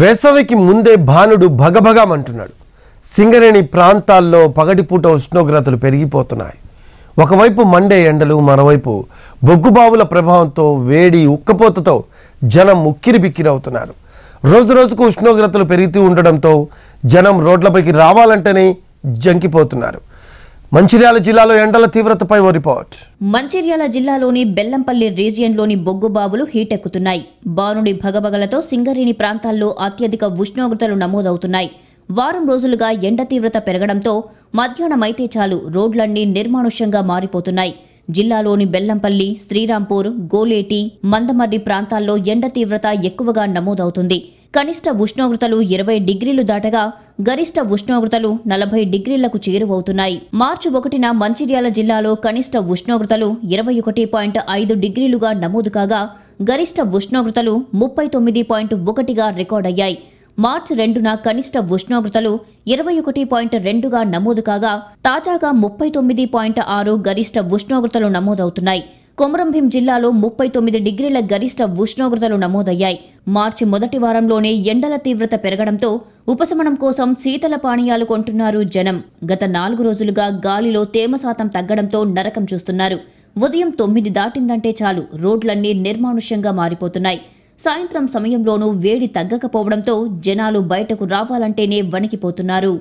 వేసవికి ముందే భానుడు భగభగమంటున్నాడు సింగరేణి ప్రాంతాల్లో పగటిపూట ఉష్ణోగ్రతలు పెరిగిపోతున్నాయి ఒకవైపు మండే ఎండలు మరోవైపు బొగ్గుబావుల ప్రభావంతో వేడి ఉక్కపోతతో జనం ఉక్కిరి బిక్కిరవుతున్నారు రోజు రోజుకు ఉష్ణోగ్రతలు పెరుగుతూ ఉండడంతో జనం రోడ్లపైకి రావాలంటేనే జంకిపోతున్నారు మంచిర్యాల జిల్లాలో ఎండల తీవ్రతపై ఓ రిపోర్ట్ మంచిర్యాల జిల్లాలోని బెల్లంపల్లి రీజియన్లోని బొగ్గు బావులు హీటెక్కుతున్నాయి బారుడి భగభగలతో సింగరేణి ప్రాంతాల్లో అత్యధిక ఉష్ణోగ్రతలు నమోదవుతున్నాయి వారం రోజులుగా ఎండ తీవ్రత పెరగడంతో మధ్యాహ్నమైతే చాలు రోడ్లన్నీ నిర్మానుష్యంగా మారిపోతున్నాయి జిల్లాలోని బెల్లంపల్లి శ్రీరాంపూర్ గోలేటి మందమర్రి ప్రాంతాల్లో ఎండ తీవ్రత ఎక్కువగా నమోదవుతుంది కనిష్ట ఉష్ణోగ్రతలు ఇరవై డిగ్రీలు దాటగా గరిష్ట ఉష్ణోగ్రతలు నలభై డిగ్రీలకు చేరువవుతున్నాయి మార్చి ఒకటిన మంచిర్యాల జిల్లాలో కనిష్ట ఉష్ణోగ్రతలు ఇరవై ఒకటి పాయింట్ ఐదు డిగ్రీలుగా నమోదు కాగా గరిష్ట ఉష్ణోగ్రతలు ముప్పై తొమ్మిది పాయింట్ ఒకటిగా రికార్డయ్యాయి మార్చి రెండున కనిష్ట ఉష్ణోగ్రతలు ఇరవై ఒకటి పాయింట్ రెండుగా నమోదు కాగా తాజాగా ముప్పై తొమ్మిది పాయింట్ ఆరు గరిష్ట ఉష్ణోగ్రతలు నమోదవుతున్నాయి కొమరంభీం జిల్లాలో ముప్పై తొమ్మిది డిగ్రీల గరిష్ట ఉష్ణోగ్రతలు నమోదయ్యాయి మార్చి మొదటి వారంలోనే ఎండల తీవ్రత పెరగడంతో ఉపశమనం కోసం శీతల పానీయాలు కొంటున్నారు జనం గత నాలుగు రోజులుగా గాలిలో తేమ శాతం తగ్గడంతో నరకం చూస్తున్నారు ఉదయం తొమ్మిది దాటిందంటే చాలు రోడ్లన్నీ నిర్మానుష్యంగా మారిపోతున్నాయి సాయంత్రం సమయంలోనూ వేడి తగ్గకపోవడంతో జనాలు బయటకు రావాలంటేనే వణికిపోతున్నారు